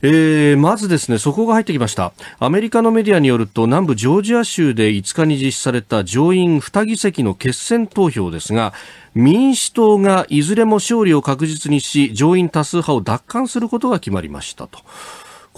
えー、まずですね、速報が入ってきました。アメリカのメディアによると、南部ジョージア州で5日に実施された上院2議席の決選投票ですが、民主党がいずれも勝利を確実にし、上院多数派を奪還することが決まりましたと。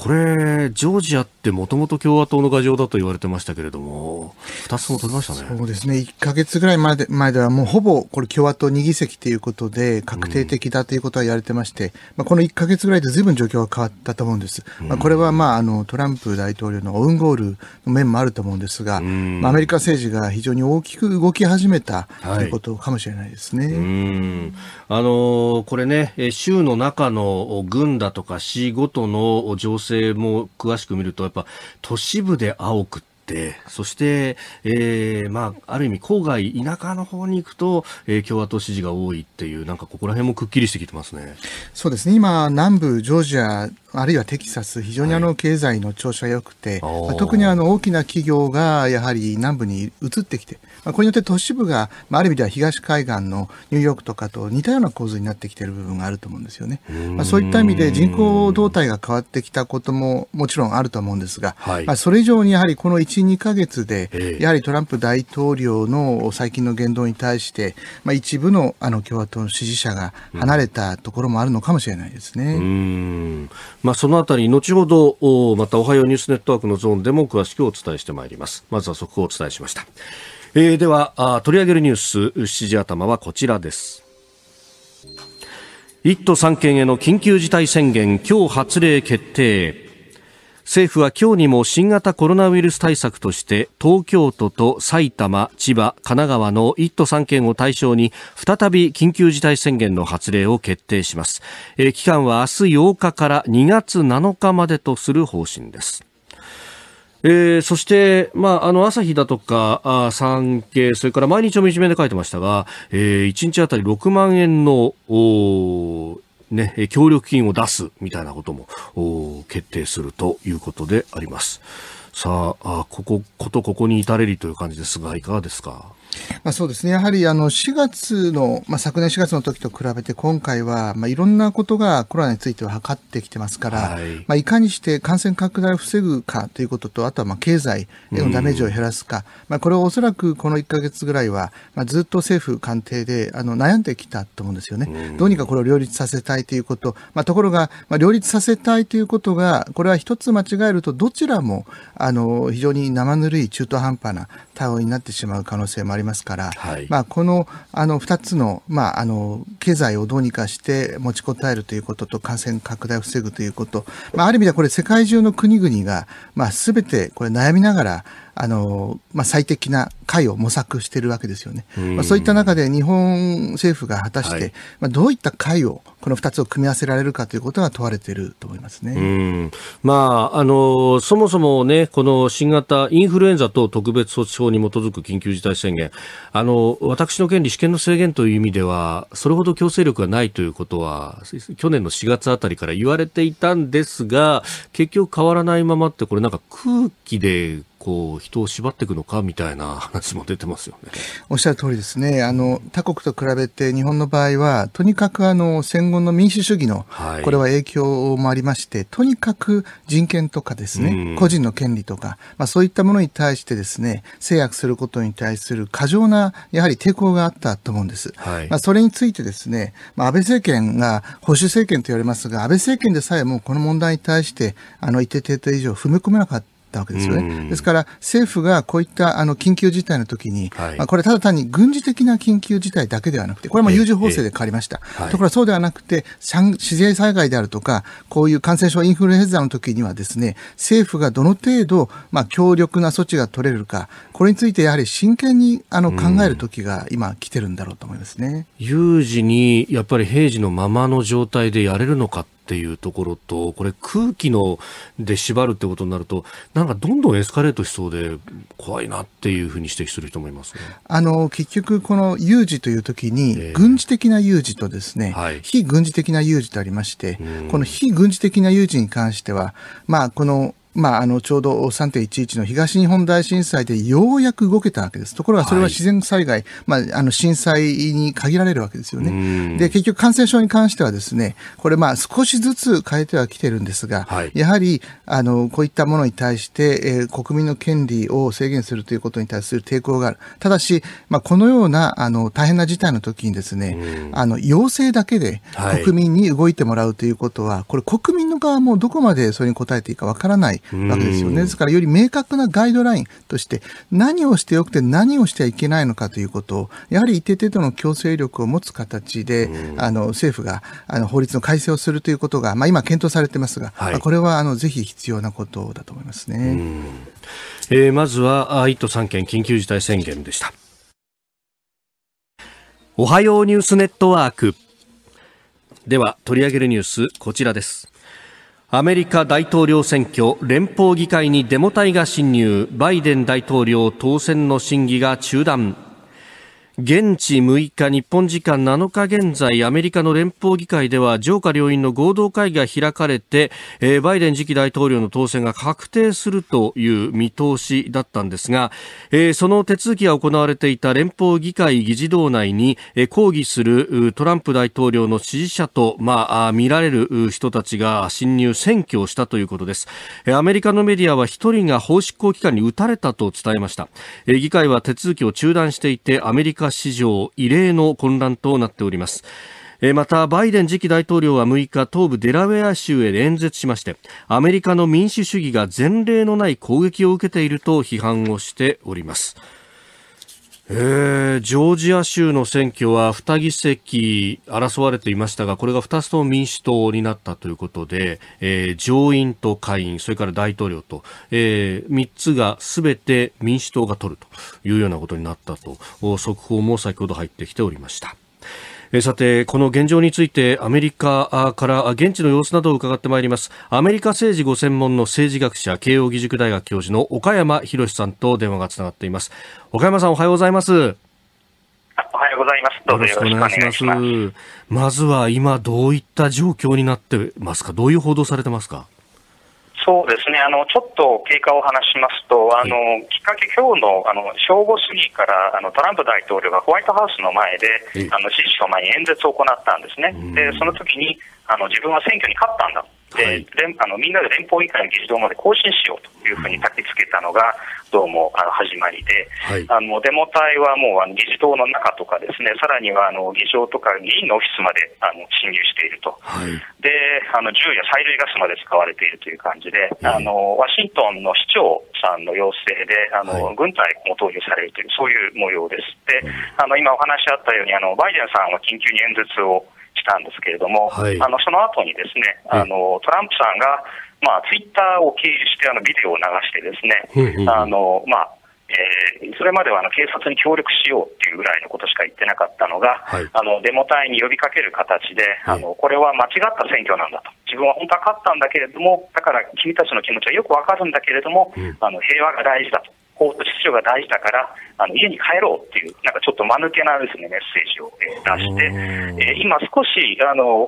これ、ジョージアってもともと共和党の牙城だと言われてましたけれども、2つも取りましたね。そうですね、1か月ぐらい前で前では、もうほぼこれ、共和党2議席ということで、確定的だということは言われてまして、うん、まあ、この1か月ぐらいでずいぶん状況が変わったと思うんです。うん、まあ、これは、まあ、あのトランプ大統領のオウンゴールの面もあると思うんですが、うん、まあ、アメリカ政治が非常に大きく動き始めた、はい、ということかもしれないですね。あのー、これね、州の中の軍だとか市ごとの情勢性も詳しく見ると、やっぱ都市部で青くって、そして、えー、まあ、ある意味郊外、田舎の方に行くと、えー、共和党支持が多いっていう、なんかここら辺もくっきりしてきてますね。そうですね。今、南部ジョージアあるいはテキサス、非常にあの経済の調子が良くて、はい、特にあの大きな企業がやはり南部に移ってきて、まあ、これによって都市部が、まあ、ある意味では東海岸のニューヨークとかと似たような構図になってきている部分があると思うんですよね。まあ、そういった意味で人口動態が変わってきたことももちろんあると思うんですが、はい、まあ、それ以上にやはりこの1、2か月で、やはりトランプ大統領の最近の言動に対して、まあ、一部のあの共和党の支持者が離れたところもあるのかもしれないですね。まあ、そのあたり後ほどまたおはようニュースネットワークのゾーンでも詳しくお伝えしてまいりますまずは速報をお伝えしました、えー、では取り上げるニュース7時頭はこちらです1都3県への緊急事態宣言今日発令決定政府は今日にも新型コロナウイルス対策として東京都と埼玉、千葉、神奈川の1都3県を対象に再び緊急事態宣言の発令を決定します、えー、期間は明日8日から2月7日までとする方針ですえー、そして、まあ、あの朝日だとかあ産経それから毎日のじめで書いてましたが、えー、1日あたり6万円のおね、協力金を出すみたいなことも決定するということであります。さあ、ここ、ことここに至れりという感じですが、いかがですかまあ、そうですね、やはりあの4月の、まあ、昨年4月の時と比べて、今回は、まあ、いろんなことがコロナについては測ってきてますから、はいまあ、いかにして感染拡大を防ぐかということと、あとはまあ経済へのダメージを減らすか、まあ、これをおそらくこの1か月ぐらいは、まあ、ずっと政府官邸であの悩んできたと思うんですよね、どうにかこれを両立させたいということ、まあ、ところが、まあ、両立させたいということが、これは一つ間違えると、どちらもあの非常に生ぬるい中途半端な対応になってしまう可能性もありますから、はい、まあ、このあの2つの,、まあ、あの経済をどうにかして持ちこたえるということと感染拡大を防ぐということ、まあ、ある意味ではこれ世界中の国々が、まあ、全てこれ悩みながらあの、まあ、最適な解を模索してるわけですよね。まあ、そういった中で日本政府が果たして、はい、まあ、どういった解をこの2つを組み合わせられるかということが問われていると思いますね。まあ、あの、そもそもね、この新型インフルエンザ等特別措置法に基づく緊急事態宣言、あの、私の権利、私権の制限という意味では、それほど強制力がないということは、去年の4月あたりから言われていたんですが、結局変わらないままって、これなんか空気でこう人を縛っていくのかみたいな話も出てますよね。おっしゃる通りですね。あの他国と比べて日本の場合はとにかくあの戦後の民主主義の、はい、これは影響もありましてとにかく人権とかですね、うん、個人の権利とか、まあ、そういったものに対してですね制約することに対する過剰なやはり抵抗があったと思うんです。はい、まあ、それについてですね、まあ、安倍政権が保守政権と言われますが安倍政権でさえもこの問題に対してあの一定程度以上踏み込めなかったたわけですよね。ですから政府がこういったあの緊急事態の時に、はい、まあ、これただ単に軍事的な緊急事態だけではなくて、これも有事法制で変わりました。はい、ところがそうではなくて、自然災害であるとか、こういう感染症インフルエンザの時にはですね、政府がどの程度、まあ、強力な措置が取れるか、これについてやはり真剣にあの考える時が今来てるんだろうと思いますね。有事にやっぱり平時のままの状態でやれるのかっていうところと、これ空気ので縛るってことになると、なんかどんどんエスカレートしそうで怖いなっていうふうに指摘する人もいます、ね、あの、結局この有事という時に、軍事的な有事とですね、えーはい、非軍事的な有事とありまして、この非軍事的な有事に関しては、まあこのまあ、あのちょうど3.11の東日本大震災でようやく動けたわけです。ところがそれは自然災害、はい、まあ、あの震災に限られるわけですよね。で、結局感染症に関してはですね、これまあ少しずつ変えてはきてるんですが、はい、やはりあのこういったものに対して、えー、国民の権利を制限するということに対する抵抗がある。ただし、まあ、このようなあの大変な事態の時にですね、あの要請だけで国民に動いてもらうということは、はい、これ国民の側もどこまでそれに応えていいかわからないわけですよね。ですから、より明確なガイドラインとして、何をしてよくて何をしてはいけないのかということを、やはり一定程度の強制力を持つ形で、あの政府があの法律の改正をするということが、まあ、今、検討されてますが、はい、これはあのぜひ必要なことだと思いますね。えー、まずは1都3県緊急事態宣言でした。おはようニュースネットワーク。では取り上げるニュースこちらです。アメリカ大統領選挙連邦議会にデモ隊が侵入バイデン大統領当選の審議が中断現地6日日本時間7日現在アメリカの連邦議会では上下両院の合同会議が開かれて、えー、バイデン次期大統領の当選が確定するという見通しだったんですが、えー、その手続きが行われていた連邦議会議事堂内に、えー、抗議するトランプ大統領の支持者と、まあ、見られる人たちが侵入占拠をしたということです、えー、アメリカのメディアは1人が法執行機関に撃たれたと伝えました、えー、議会は手続きを中断していてアメリカ史上異例の混乱となっておりますまたバイデン次期大統領は6日東部デラウェア州へ演説しましてアメリカの民主主義が前例のない攻撃を受けていると批判をしておりますえー、ジョージア州の選挙は2議席争われていましたが、これが2つとも民主党になったということで、えー、上院と下院、それから大統領と、えー、3つが全て民主党が取るというようなことになったと、速報も先ほど入ってきておりました。えさて、この現状についてアメリカから現地の様子などを伺ってまいります。アメリカ政治ご専門の政治学者、慶應義塾大学教授の岡山博さんと電話がつながっています。岡山さん、おはようございます。おはようございます。どうぞよろしくお願いします。まずは今、どういった状況になってますかどういう報道されてますかそうですねあのちょっと経過を話しますと、あのきっかけ、今日のあの正午過ぎからあのトランプ大統領がホワイトハウスの前で、あの支持を前に演説を行ったんですね、でその時にあの、自分は選挙に勝ったんだで、はい、あのみんなで連邦議会の議事堂まで行進しようというふうにたきつけたのが、どうもあの始まりで、はい、あのデモ隊はもうあの議事堂の中とか、ですねさらにはあの議場とか議員のオフィスまであの侵入していると、はい、であの銃や催涙ガスまで使われているという感じで、あのワシントンの市長さんの要請で、あの軍隊も投入されるという、そういう模様です。であの今お話しあったようにあのバイデンさんは緊急に演説をしたんですけれども、はい、あのその後にですねあのトランプさんが、まあ、ツイッターを経由してあのビデオを流してですね、あのまあえー、それまではあの警察に協力しようっていうぐらいのことしか言ってなかったのが、はい、あのデモ隊に呼びかける形で、はい、あのこれは間違った選挙なんだと、自分は本当は勝ったんだけれども、だから君たちの気持ちはよくわかるんだけれども、うん、あの平和が大事だと。法と秩序が大事だから、あの家に帰ろうっていう、なんかちょっと間抜けなですね、メッセージを、出して、えー、今少し、あの、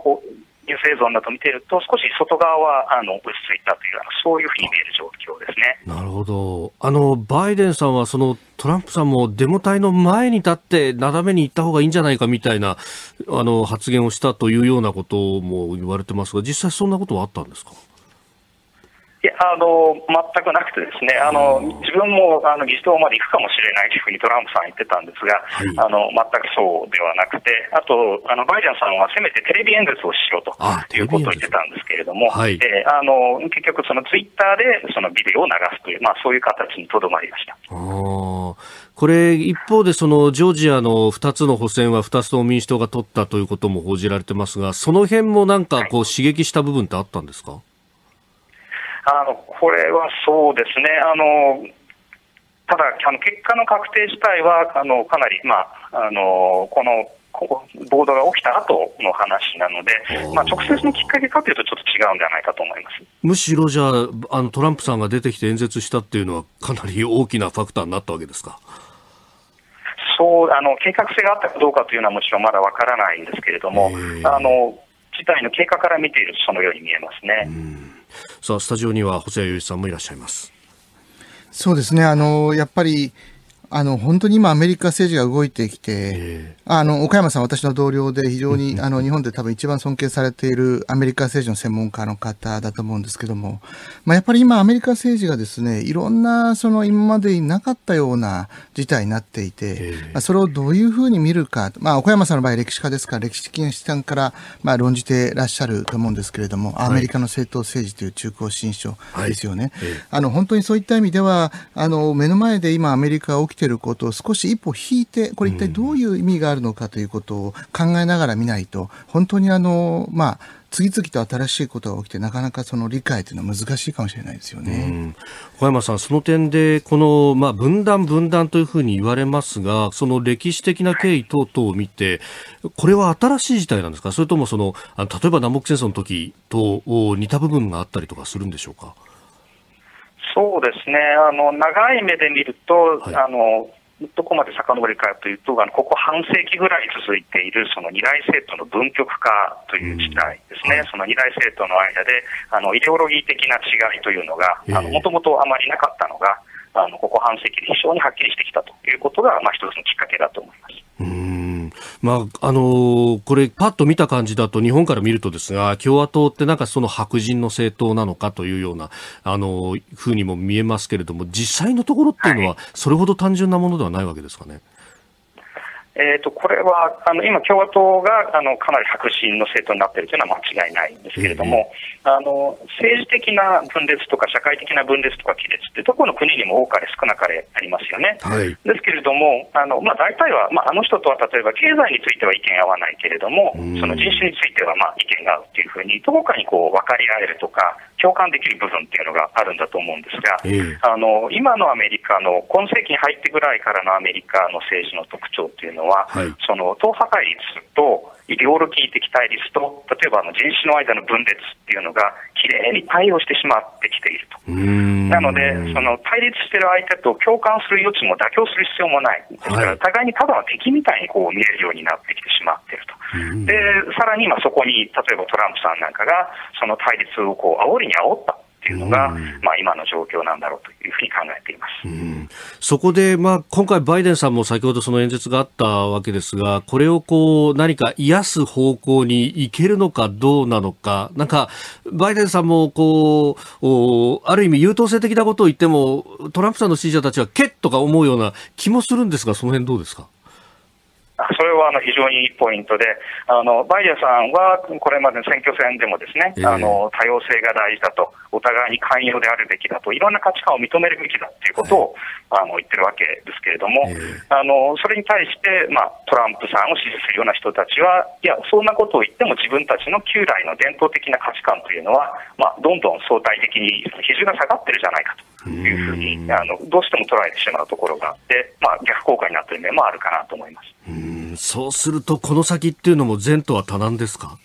ニュース映像など見てると、少し外側はあの落ち着いたという、そういうふうに見える状況ですねなるほどあの、バイデンさんはそのトランプさんもデモ隊の前に立って、なだめに行った方がいいんじゃないかみたいなあの発言をしたというようなことも言われてますが、実際、そんなことはあったんですか。いやあの全くなくて、ですねあの自分もあの議事堂まで行くかもしれないというふうにトランプさん言ってたんですが、はい、あの全くそうではなくて、あとあのバイデンさんはせめてテレビ演説をしろということを言ってたんですけれども、はい、えー、あの結局、そのツイッターでそのビデオを流すという、まあ、そういう形にとどまりました。これ一方でそのジョージアの2つの補選は2つの民主党が取ったということも報じられてますが、その辺もなんかこう刺激した部分ってあったんですか、はいあのこれはそうですね。あのただあの結果の確定自体はあのかなりまああのこの暴動が起きた後の話なので、まあ、直接のきっかけかというと、ちょっと違うんじゃないかと思いますむしろじゃああの、トランプさんが出てきて演説したっていうのは、かなり大きなファクターになったわけですか。そうあの計画性があったかどうかというのはもちろんまだわからないんですけれども、あの事態の経過から見ているとそのように見えますね。さあスタジオには細谷由一さんもいらっしゃいます。そうですねあのやっぱりあの、本当に今アメリカ政治が動いてきて、あの、岡山さん私の同僚で非常に、あの、日本で多分一番尊敬されているアメリカ政治の専門家の方だと思うんですけども、まあ、やっぱり今アメリカ政治がですね、いろんな、その今までになかったような事態になっていて、まあ、それをどういうふうに見るか、まあ、岡山さんの場合歴史家ですから、歴史的な視点から、まあ、論じてらっしゃると思うんですけれども、アメリカの政党政治という中高新書ですよね。はい、あの、本当にそういった意味では、あの、目の前で今アメリカが起きててることを少し一歩引いてこれ一体どういう意味があるのかということを考えながら見ないと本当にあのまあ次々と新しいことが起きてなかなかその理解というのは難しいかもしれないですよね、小山さん、その点でこの、まあ、分断、分断というふうに言われますがその歴史的な経緯等々を見てこれは新しい事態なんですかそれともその例えば南北戦争の時と似た部分があったりとかするんでしょうか。そうですね、あの長い目で見ると、はい、あのどこまで遡るかというと、あのここ半世紀ぐらい続いているその二大政党の分極化という事態ですね、うんはい、その二大政党の間であのイデオロギー的な違いというのが、もともとあまりなかったのが、あのここ半世紀で非常にはっきりしてきたということが、まあ、一つのきっかけだと思います。うんまあ、あのー、これ、パッと見た感じだと、日本から見るとですが、共和党ってなんかその白人の政党なのかというような、あのー、ふうにも見えますけれども、実際のところっていうのは、それほど単純なものではないわけですかね。はいえーと、これはあの今、共和党があのかなり白人の政党になっているというのは間違いないんですけれども、あの政治的な分裂とか社会的な分裂とか亀裂ってどこの国にも多かれ少なかれありますよね。はい、ですけれども、あのまあ、大体は、まあ、あの人とは例えば経済については意見合わないけれども、その人種についてはまあ意見が合うというふうに、どこかにこう分かり合えるとか、共感できる部分っていうのがあるんだと思うんですが、あの今のアメリカの今世紀に入ってぐらいからのアメリカの政治の特徴っていうのは、はい、その党派対立とイデオロギー的対立と例えばあの人種の間の分裂っていうのがきれいに対応してしまってきているとなのでその対立している相手と共感する余地も妥協する必要もないですから、互いにただの敵みたいにこう見えるようになってきてしまっていると。で、さらにまあそこに、例えばトランプさんなんかが、その対立をこう煽りに煽ったっていうのが、まあ、今の状況なんだろうというふうに考えています、うん、そこで、まあ、今回、バイデンさんも先ほどその演説があったわけですが、これをこう何か癒す方向にいけるのかどうなのか、なんかバイデンさんもこうある意味、優等生的なことを言っても、トランプさんの支持者たちはけっとか思うような気もするんですが、その辺どうですか。それはあの非常にいいポイントで、あのバイデンさんはこれまでの選挙戦でもですね、えー、あの多様性が大事だと、お互いに寛容であるべきだと、いろんな価値観を認めるべきだということを、あの言ってるわけですけれども、えー、あのそれに対して、まあ、トランプさんを支持するような人たちは、いや、そんなことを言っても自分たちの旧来の伝統的な価値観というのは、まあ、どんどん相対的に比重が下がってるじゃないかと。というふうに、あのどうしても捉えてしまうところがあって、まあ、逆効果になっている面もあるかなと思いますうんそうすると、この先っていうのも前途は多難ですか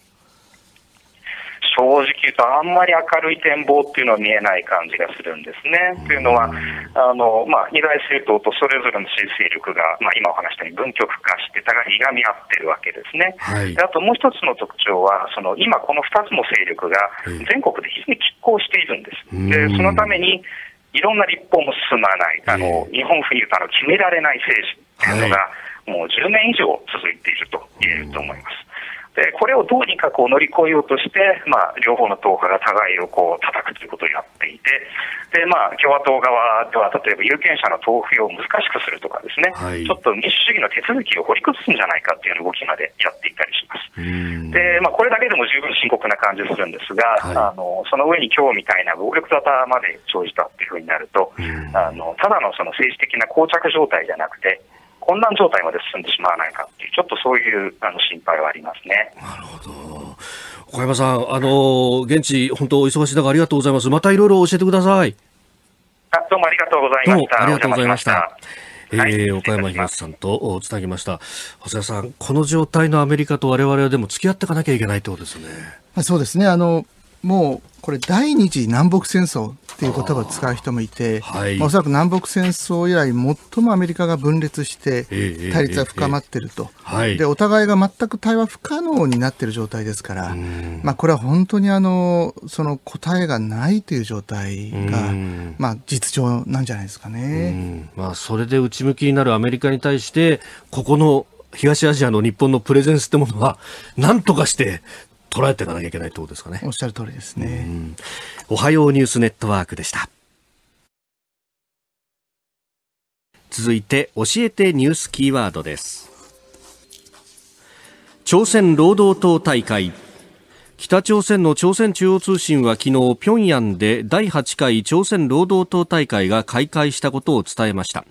正直言うと、あんまり明るい展望っていうのは見えない感じがするんですね。というのは、あのまあ、二大政党とそれぞれの新勢力が、まあ、今お話したように分極化して、互いにがみ合ってるわけですね。はい、あともう一つの特徴は、その今この2つの勢力が全国で非常に拮抗しているんです。でそのためにいろんな立法も進まない、あの日本富裕の決められない政治っていうのが、もう10年以上続いていると言えると思います。でこれをどうにかこう乗り越えようとして、まあ、両方の党派が互いをこう叩くということをやっていてで、まあ、共和党側では例えば有権者の投票を難しくするとかですね、はい、ちょっと民主主義の手続きを掘り崩すんじゃないかっていう動きまでやっていたりしますで、まあ、これだけでも十分深刻な感じするんですが、はい、あのその上に今日みたいな暴力沙汰まで生じたっていうふうになるとあのただのその政治的な膠着状態じゃなくて混乱状態まで進んでしまわないかっていう、ちょっとそういうあの心配はありますね。なるほど。岡山さん、あの現地、本当お忙しい中ありがとうございます。またいろいろ教えてください。あどうもありがとうございました。どうもありがとうございました。えー、はい、岡山東さんとつなぎました。長谷さん、この状態のアメリカと我々はでも付き合っていかなきゃいけないってことですよね。そうですね。あの、もうこれ第二次南北戦争っていう言葉を使う人もいて、はい、おそらく南北戦争以来最もアメリカが分裂して対立は深まってると、えーえーえー、でお互いが全く対話不可能になってる状態ですから、まあ、これは本当にあのその答えがないという状態が、まあ、実情なんじゃないですかね、まあ、それで内向きになるアメリカに対してここの東アジアの日本のプレゼンスってものは何とかして捉えていかなきゃいけないってことですかね。おっしゃる通りですね、おはようニュースネットワークでした。続いて教えてニュースキーワードです朝鮮労働党大会北朝鮮の朝鮮中央通信は昨日、平壌で第8回朝鮮労働党大会が開会したことを伝えました。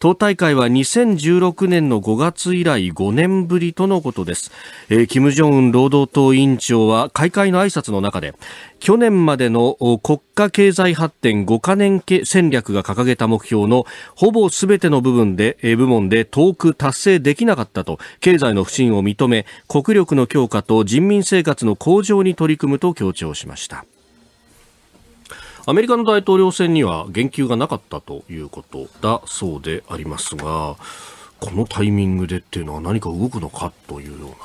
党大会は2016年の5月以来5年ぶりとのことです、えー、金正恩労働党委員長は開会の挨拶の中で去年までの国家経済発展5カ年戦略が掲げた目標のほぼ全ての部分で、部門で遠く達成できなかったと経済の不振を認め国力の強化と人民生活の向上に取り組むと強調しました。アメリカの大統領選には言及がなかったということだそうでありますが、このタイミングでっていうのは何か動くのかというような、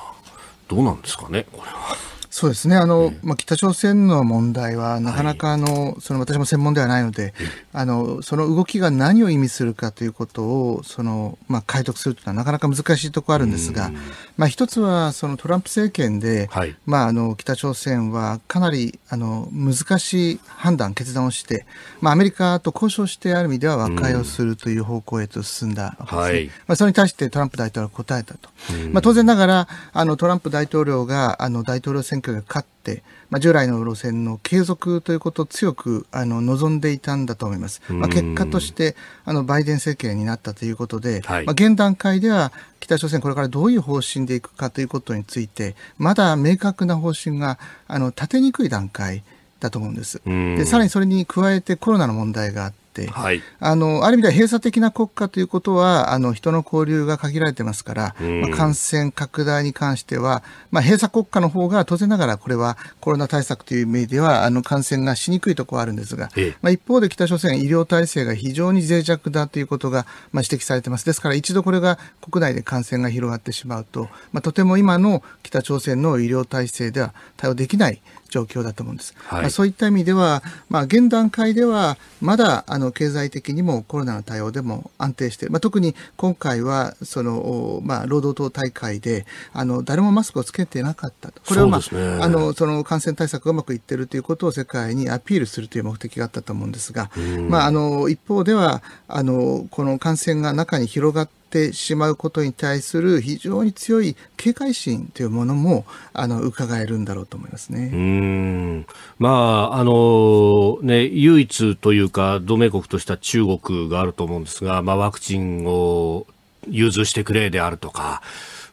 どうなんですかね、これは。そうですねあの、うん、まあ、北朝鮮の問題は、なかなかあの、はい、その私も専門ではないので、あのその動きが何を意味するかということをその、まあ、解読するというのは、なかなか難しいところあるんですが、まあ、一つはそのトランプ政権で、はい、まあ、あの北朝鮮はかなりあの難しい判断、決断をして、まあ、アメリカと交渉して、ある意味では和解をするという方向へと進んだわけですね、はい、まあ、それに対してトランプ大統領は答えたと、まあ、当然ながらあのトランプ大統領があの大統領選選挙で勝って、まあ、従来の路線の継続ということを強くあの望んでいたんだと思います。まあ、結果としてあのバイデン政権になったということで、はい、まあ、現段階では北朝鮮これからどういう方針でいくかということについてまだ明確な方針があの立てにくい段階だと思うんです。でさらにそれに加えてコロナの問題があって、はい、あのある意味では閉鎖的な国家ということはあの人の交流が限られてますから、まあ、感染拡大に関しては、まあ、閉鎖国家の方が当然ながらこれはコロナ対策という意味ではあの感染がしにくいところはあるんですが、まあ、一方で北朝鮮医療体制が非常に脆弱だということが、まあ、指摘されてますですから一度これが国内で感染が広がってしまうと、まあ、とても今の北朝鮮の医療体制では対応できない状況だと思うんです。はい、そういった意味では、まあ、現段階ではまだあの経済的にもコロナの対応でも安定してまあ、特に今回はその、まあ、労働党大会であの誰もマスクをつけてなかったとこれは、まあ、ね、あのその感染対策がうまくいっているということを世界にアピールするという目的があったと思うんですが、まあ、あの一方ではあのこの感染が中に広がってってしまうことに対する非常に強い警戒心というものもあの伺えるんだろうと思いますね。うんまああのね唯一というか同盟国とした中国があると思うんですが、まあワクチンを融通してくれであるとか。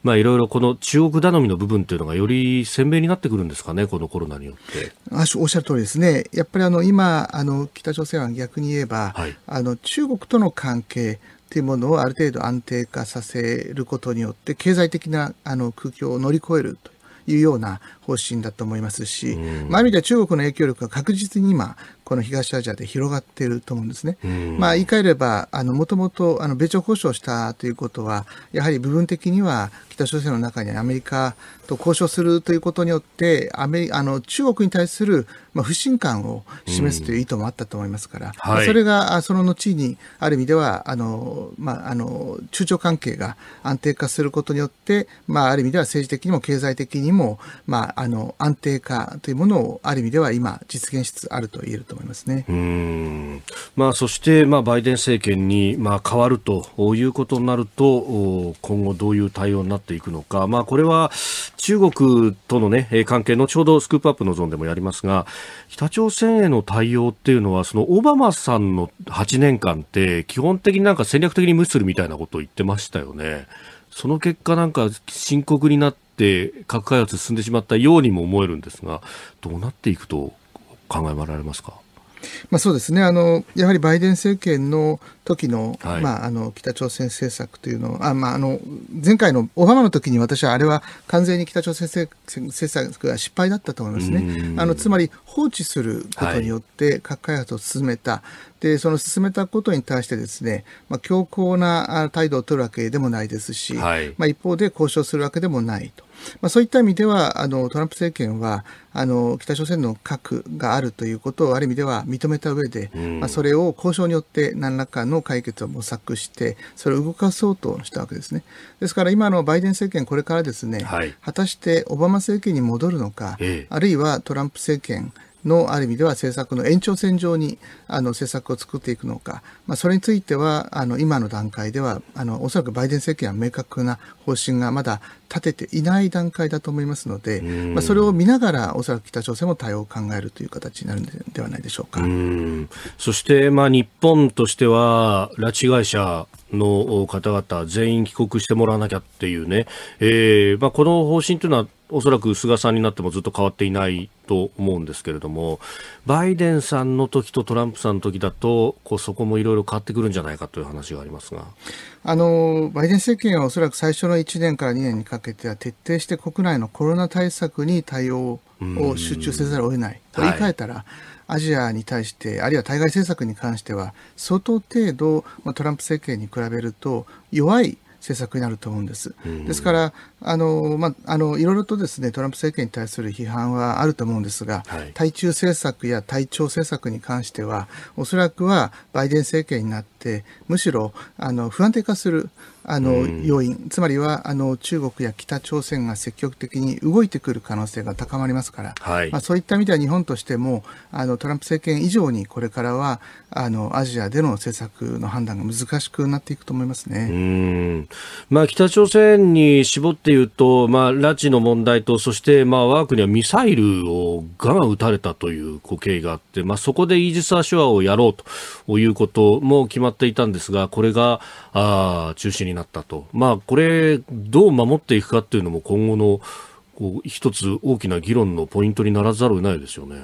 まあ、いろいろこの中国頼みの部分というのがより鮮明になってくるんですかね、このコロナによってあおっしゃる通りですね、やっぱりあの今あの、北朝鮮は逆に言えば、はい、あの中国との関係、っていうものをある程度安定化させることによって経済的なあの空気を乗り越えるというような方針だと思いますし、まあ、意味では中国の影響力が確実に今、この東アジアで広がっていると思うんですね。まあ、言い換えれば、あの、もともとあの、米朝交渉したということは、やはり部分的には北朝鮮の中にアメリカと交渉するということによって、アメリあの中国に対するまあ不信感を示すという意図もあったと思いますから、はい、それがその後に、ある意味ではあの、まあ、あの中朝関係が安定化することによって、まあ、ある意味では政治的にも経済的にも、まあ、あの安定化というものをある意味では今、実現しつつあると言えると思いますねうんまあ、そして、まあ、バイデン政権に、まあ、変わるということになると今後、どういう対応になっていくのか、まあ、これは中国との、ね、関係、後ほどスクープアップのゾーンでもやりますが北朝鮮への対応っていうのはそのオバマさんの8年間って基本的になんか戦略的に無視するみたいなことを言ってましたよね。その結果なんか深刻になってって核開発進んでしまったようにも思えるんですがどうなっていくと考えられますかまあ、そうですねあのやはりバイデン政権の時の、はい、まああの北朝鮮政策というのは、まあ、あの前回のオバマの時に私はあれは完全に北朝鮮政策が失敗だったと思いますね。あのつまり放置することによって核開発を進めた、はい、でその進めたことに対してですね、まあ、強硬な態度を取るわけでもないですし、はい、まあ、一方で交渉するわけでもないと。まあ、そういった意味ではあのトランプ政権はあの北朝鮮の核があるということをある意味では認めた上で、うん、まあ、それを交渉によって何らかの解決を模索してそれを動かそうとしたわけですね。ですから今のバイデン政権これからですね、はい、果たしてオバマ政権に戻るのか、ええ、あるいはトランプ政権のある意味では政策の延長線上にあの政策を作っていくのか、まあ、それについてはあの今の段階ではあのおそらくバイデン政権は明確な方針がまだ立てていない段階だと思いますので、まあ、それを見ながらおそらく北朝鮮も対応を考えるという形になるのではないでしょうかそして、まあ、日本としては拉致会社の方々全員帰国してもらわなきゃっていうね、えーまあ、この方針というのはおそらく菅さんになってもずっと変わっていないと思うんですけれども、バイデンさんの時とトランプさんの時だと、こうそこもいろいろ変わってくるんじゃないかという話がありますがあのバイデン政権はおそらく最初の1年から2年にかけては、徹底して国内のコロナ対策に対応を集中せざるを得ない、と言い換えたら、はいアジアに対して、あるいは対外政策に関しては、相当程度、まあ、トランプ政権に比べると、弱い政策になると思うんです。ですから、あのまあ、あのいろいろとですねトランプ政権に対する批判はあると思うんですが、はい、対中政策や対朝政策に関しては、おそらくはバイデン政権になって、むしろあの不安定化する、あの要因、つまりはあの中国や北朝鮮が積極的に動いてくる可能性が高まりますから、はい、まあ、そういった意味では日本としてもあのトランプ政権以上にこれからはあのアジアでの政策の判断が難しくなっていくと思いますね、まあ、北朝鮮に絞って言うと、まあ、拉致の問題とそして、まあ、我が国はミサイルをがん撃たれたという経緯があって、まあ、そこでイージス・アショアをやろうということも決まっていたんですがこれがあ中止にになったと、まあ、これ、どう守っていくかっていうのも今後のこう一つ大きな議論のポイントにならざるを得ないですよね。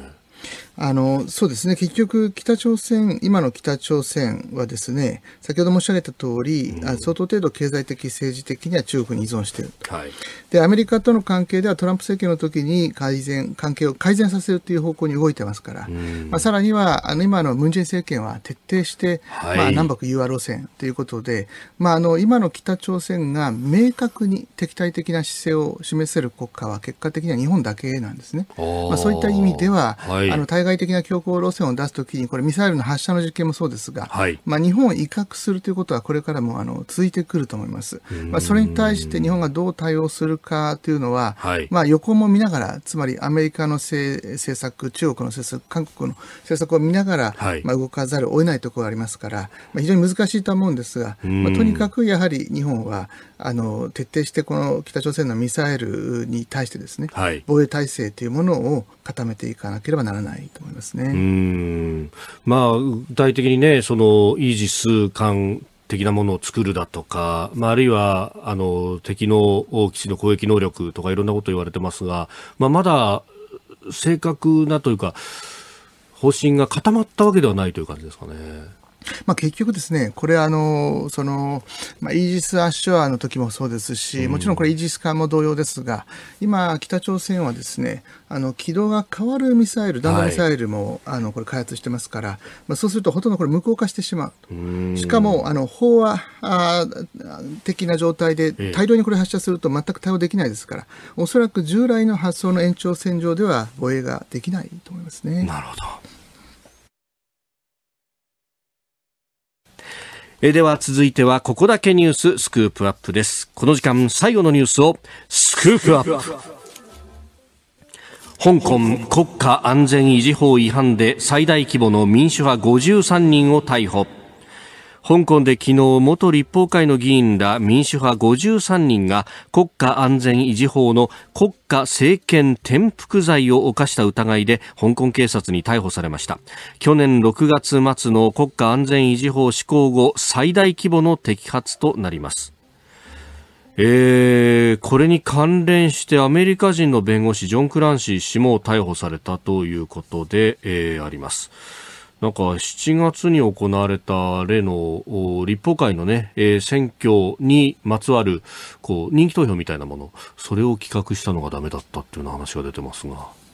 あのそうですね結局、北朝鮮今の北朝鮮はですね先ほど申し上げた通り、うん、相当程度経済的、政治的には中国に依存していると、はい、でアメリカとの関係ではトランプ政権の時に改善関係を改善させるという方向に動いてますから、うん、まあ、さらにはあの今のムン・ジェイン政権は徹底して、はい、まあ、南北融和路線ということで、まあ、あの今の北朝鮮が明確に敵対的な姿勢を示せる国家は結果的には日本だけなんですね。まあ、そういった意味では、はい、あの対外的な強硬路線を出すときに、これ、ミサイルの発射の実験もそうですが、はい、まあ、日本を威嚇するということは、これからもあの続いてくると思います。まあ、それに対して日本がどう対応するかというのは、はい、まあ、横も見ながら、つまりアメリカの政策、中国の政策、韓国の政策を見ながら、はい、まあ、動かざるを得ないところがありますから、まあ、非常に難しいと思うんですが、まあ、とにかくやはり日本は、あの徹底してこの北朝鮮のミサイルに対してですね、はい、防衛体制というものを固めていかなければならないと思いますね。まあ、具体的にねそのイージス艦的なものを作るだとか、まあ、あるいはあの敵の基地の攻撃能力とかいろんなこと言われてますが、まあ、まだ正確なというか方針が固まったわけではないという感じですかね。まあ、結局ですね、これあの、その、まあ、イージス・アッショアの時もそうですし、もちろんこれイージス艦も同様ですが、今、北朝鮮はですね、あの、軌道が変わるミサイル、弾道ミサイルも、はい、あの、これ開発してますから、まあ、そうするとほとんどこれ無効化してしまう。しかも、あの、飽和あ的な状態で大量にこれ発射すると全く対応できないですから、おそらく従来の発想の延長線上では防衛ができないと思いますね。なるほど。えでは続いてはここだけニューススクープアップですこの時間最後のニュースをスクープアップ香港国家安全維持法違反で最大規模の民主派53人を逮捕香港で昨日元立法会の議員ら民主派53人が国家安全維持法の国家政権転覆罪を犯した疑いで香港警察に逮捕されました去年6月末の国家安全維持法施行後最大規模の摘発となりますえー、これに関連してアメリカ人の弁護士ジョン・クランシー氏も逮捕されたということで、えー、あります。なんか7月に行われた例の立法会のね、えー、選挙にまつわるこう人気投票みたいなもの、それを企画したのがダメだったっていう話が出てますが。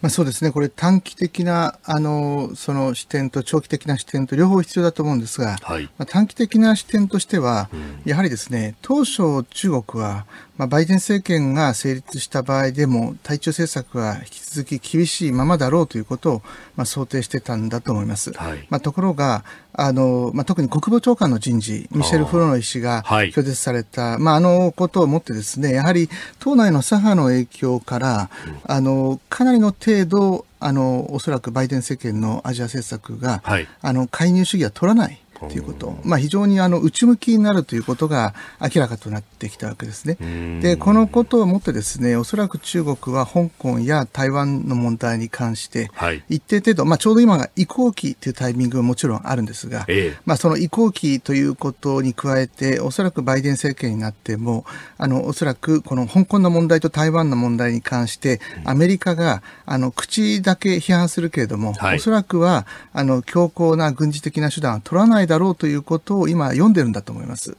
まあ、そうですね、これ、短期的なあのその視点と長期的な視点と両方必要だと思うんですが、はい、まあ、短期的な視点としては、やはりですね当初、中国は、まあ、バイデン政権が成立した場合でも、対中政策は引き続き厳しいままだろうということを、まあ、想定してたんだと思います。はい、まあ、ところが、あのまあ、特に国防長官の人事、ミシェル・フロノイ氏が拒絶された、あはい、まあ、あのことをもってです、ね、やはり党内の左派の影響から、あのかなりの程度あの、おそらくバイデン政権のアジア政策が、はい、あの介入主義は取らない。ということ、まあ、非常にあの内向きになるということが明らかとなってきたわけですね。で、このことをもってですね、おそらく中国は香港や台湾の問題に関して、一定程度、まあ、ちょうど今が移行期というタイミングももちろんあるんですが、まあ、その移行期ということに加えて、おそらくバイデン政権になっても、あのおそらくこの香港の問題と台湾の問題に関して、アメリカがあの口だけ批判するけれども、おそらくはあの強硬な軍事的な手段は取らないだろうということを今読んでるんだと思います。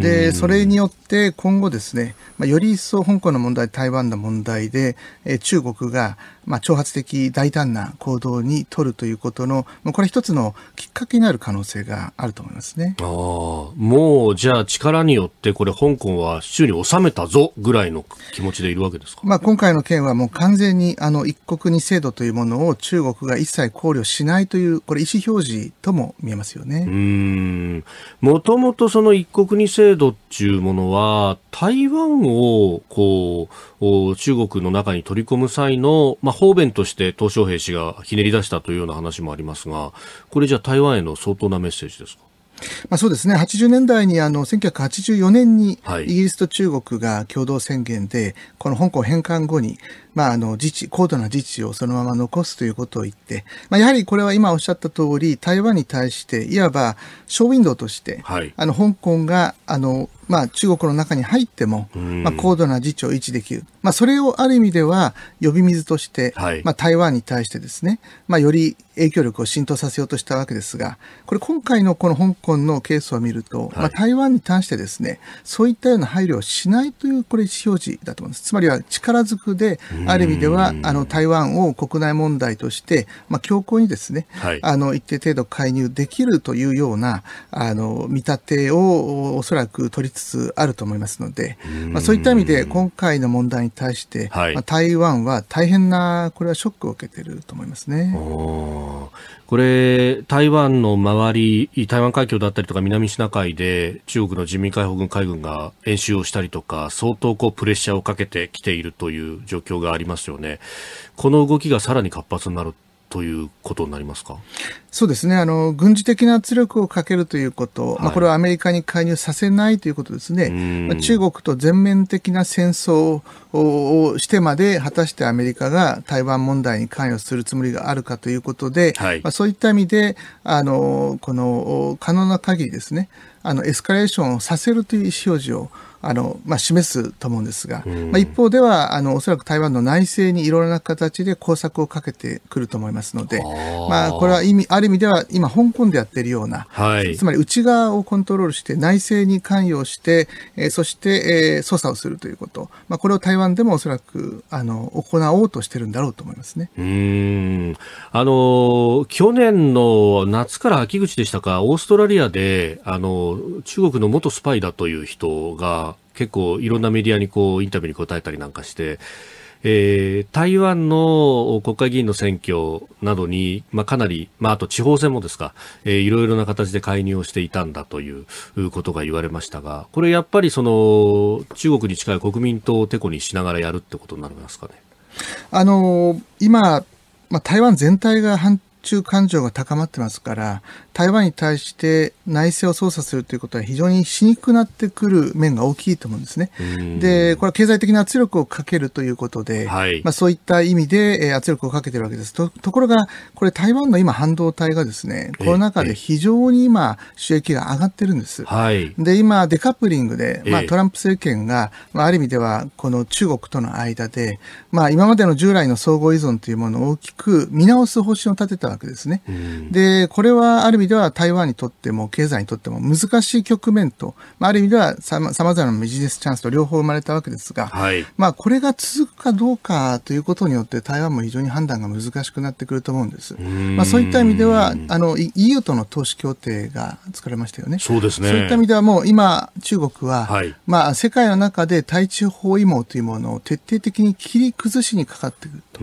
で、それによって今後ですね、まあ、より一層香港の問題、台湾の問題で、え中国がまあ、挑発的大胆な行動に取るということの、もうこれ一つのきっかけになる可能性があると思いますね。ああ、もうじゃあ力によってこれ香港は州に収めたぞぐらいの気持ちでいるわけですか、まあ、今回の件はもう完全にあの一国二制度というものを中国が一切考慮しないという、これ意思表示とも見えますよね。うん。もともとその一国二制度っていうものは、台湾をこう、中国の中に取り込む際の、まあ方便として鄧小平氏がひねり出したというような話もありますが、これじゃあ台湾への相当なメッセージですかまあ、そうですね80年代にあの1984年にイギリスと中国が共同宣言で、この香港返還後に、まあ、あの自治高度な自治をそのまま残すということを言って、まあ、やはりこれは今おっしゃった通り台湾に対していわばショーウィンドウとして、はい、あの香港があのまあ、中国の中に入っても、まあ、高度な自治を維持できる、まあ、それをある意味では呼び水として、はい、まあ、台湾に対してですね、まあ、より影響力を浸透させようとしたわけですが、これ、今回のこの香港のケースを見ると、はい、まあ、台湾に対してですね、そういったような配慮をしないという、これ、意思表示だと思うんです。つまりは力ずくで、ある意味では、あの台湾を国内問題として、まあ、強硬にですね、はい、あの一定程度介入できるというようなあの見立てをおそらく取りつつあると思いますので、まあ、そういった意味で今回の問題に対して、はい、まあ、台湾は大変なこれはショックを受けていると思いますね。これ台湾の周り、台湾海峡だったりとか南シナ海で中国の人民解放軍海軍が演習をしたりとか相当こうプレッシャーをかけてきているという状況がありますよね。この動きがさらに活発になるということになりますかそうですねあの、軍事的な圧力をかけるということ、はい、まあ、これはアメリカに介入させないということですね、まあ、中国と全面的な戦争をしてまで、果たしてアメリカが台湾問題に関与するつもりがあるかということで、はい、まあ、そういった意味で、あのこの可能な限りですねあのエスカレーションをさせるという意思表示を。あの、まあ、示すと思うんですが、うん、まあ、一方では、あの、おそらく台湾の内政にいろいろな形で工作をかけてくると思いますので、あまあ、これは意味、ある意味では、今、香港でやっているような、はい、つまり内側をコントロールして、内政に関与して、えー、そして、えー、捜査をするということ、まあ、これを台湾でもおそらく、あの、行おうとしてるんだろうと思いますね。うん。あの、去年の夏から秋口でしたか、オーストラリアで、あの、中国の元スパイだという人が、結構いろんなメディアにこうインタビューに答えたりなんかして、えー、台湾の国会議員の選挙などに、まあ、かなり、まあ、あと地方選もですか、えー、いろいろな形で介入をしていたんだということが言われましたが、これやっぱりその中国に近い国民党をてこにしながらやるってことになりますかね。あのー、今、まあ、台湾全体が反中感情が高まってますから、台湾に対して内政を操作するということは非常にしにくくなってくる面が大きいと思うんですね。で、これは経済的な圧力をかけるということで、はい、まあ、そういった意味で圧力をかけてるわけです。とところが、これ台湾の今半導体がですね、コロナ禍で非常に今収益が上がってるんです。で、今デカップリングで、まあ、トランプ政権が、まあ、ある意味ではこの中国との間で、まあ、今までの従来の総合依存というものを大きく見直す方針を立てたたわけですね。で、これはある意味では台湾にとっても経済にとっても難しい局面と、まあ、ある意味ではさまざまなビジネスチャンスと両方生まれたわけですが、はい、まあこれが続くかどうかということによって台湾も非常に判断が難しくなってくると思うんです。まあそういった意味では、あの EU との投資協定が作れましたよね。そうですね。そういった意味ではもう今中国は、はい、まあ世界の中で対中包囲網というものを徹底的に切り崩しにかかってくると。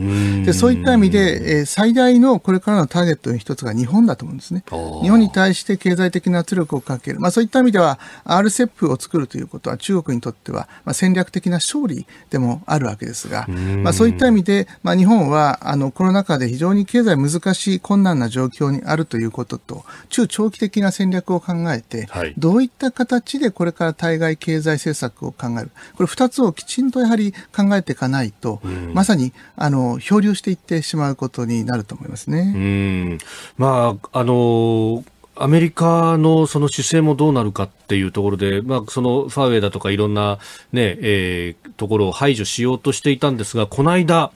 でそういった意味で、えー、最大のこれからのターゲットの一つが日本だと思うんですね。日本に対して経済的な圧力をかける、まあ、そういった意味では RCEP を作るということは中国にとってはま戦略的な勝利でもあるわけですが、まあ、そういった意味で、まあ、日本はあのコロナ禍で非常に経済難しい困難な状況にあるということと中長期的な戦略を考えて、はい、どういった形でこれから対外経済政策を考えるこれ2つをきちんとやはり考えていかないとまさにあの漂流していってしまうことになると思いますね。うんまああのーアメリカのその姿勢もどうなるかっていうところで、まあ、そのファーウェイだとかいろんなね、ねえー、ところを排除しようとしていたんですが、この間、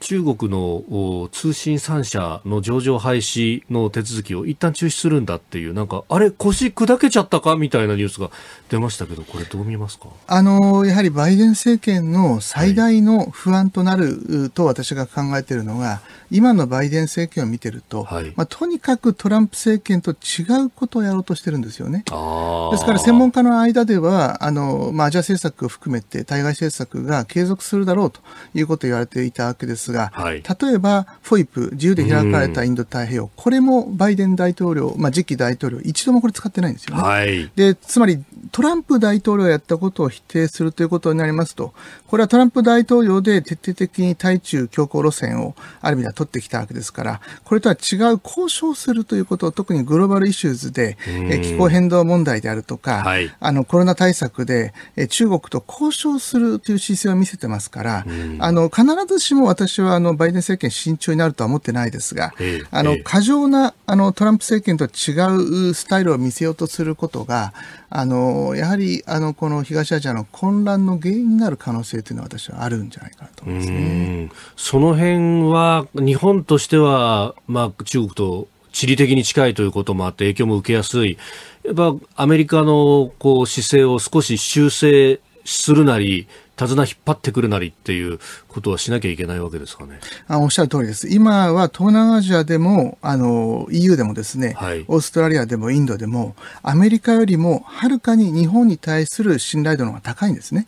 中国の通信3社の上場廃止の手続きを一旦中止するんだっていう、なんか、あれ、腰砕けちゃったかみたいなニュースが出ましたけど、これ、どう見ますかあのやはりバイデン政権の最大の不安となると私が考えているのが、はい、今のバイデン政権を見てると、はい、まあ、とにかくトランプ政権と違うことをやろうとしてるんですよね。ですから、専門家の間では、あのまあ、アジア政策を含めて、対外政策が継続するだろうということを言われていたわけですが、が、はい、例えば FOIP、自由で開かれたインド太平洋、これもバイデン大統領、まあ、次期大統領、一度もこれ使ってないんですよね。はい、でつまりトランプ大統領がやったことを否定するということになりますと、これはトランプ大統領で徹底的に対中強硬路線をある意味では取ってきたわけですから、これとは違う交渉するということを、特にグローバルイシューズで、え気候変動問題であるとか、はい、あのコロナ対策で中国と交渉するという姿勢を見せてますから、あの必ずしも私私はあのバイデン政権、慎重になるとは思ってないですが、えあの過剰なあのトランプ政権とは違うスタイルを見せようとすることが、あのやはりあのこの東アジアの混乱の原因になる可能性というのは、私はあるんじゃないかなと思います、ね、その辺は、日本としては、まあ、中国と地理的に近いということもあって影響も受けやすい。やっぱアメリカのこう姿勢を少し修正するなり、手綱引っ張ってくるなりっていうことはしなきゃいけないわけですかね。あおっしゃる通りです。今は東南アジアでもあの EU でもですね、はい、オーストラリアでもインドでもアメリカよりもはるかに日本に対する信頼度の方が高いんですね。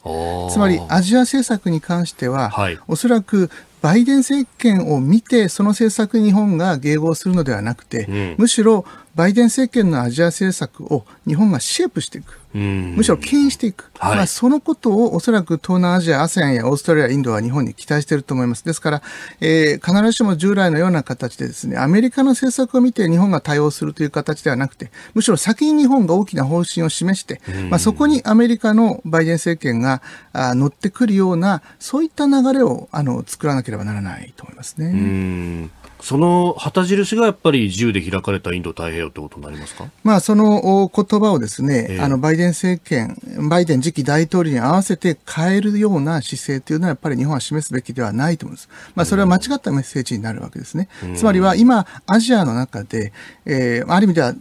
つまりアジア政策に関しては、はい、おそらくバイデン政権を見て、その政策日本が迎合するのではなくて、うん、むしろバイデン政権のアジア政策を日本がシェイプしていく、むしろ牽引していく、はい、まあ、そのことをおそらく東南アジア、ASEAN やオーストラリア、インドは日本に期待していると思います。ですから、えー、必ずしも従来のような形でですね、アメリカの政策を見て日本が対応するという形ではなくて、むしろ先に日本が大きな方針を示して、まあ、そこにアメリカのバイデン政権があ乗ってくるような、そういった流れをあの作らなければならないと思いますね。その旗印がやっぱり自由で開かれたインド太平洋ということになりますか、まあ、その言葉をですね、えー、あのバイデン政権、バイデン次期大統領に合わせて変えるような姿勢というのは、やっぱり日本は示すべきではないと思うんです。まあ、それは間違ったメッセージになるわけですね。うん、つまりは今、アジアの中で、えー、ある意味では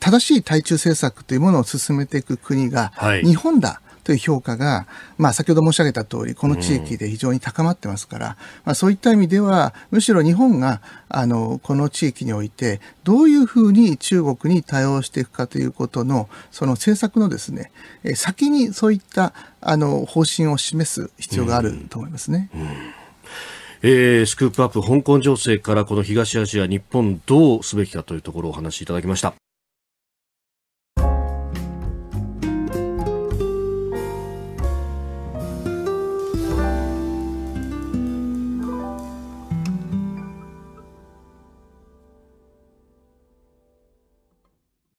正しい対中政策というものを進めていく国が、日本だ。はいという評価が、まあ、先ほど申し上げた通り、この地域で非常に高まってますから、うん、まあ、そういった意味では、むしろ日本があのこの地域において、どういうふうに中国に対応していくかということの、その政策のですね、先にそういったあの方針を示す必要があると思いますね。うんうんえー、スクープアップ香港情勢からこの東アジア日本どうすべきかというところをお話しいただきました。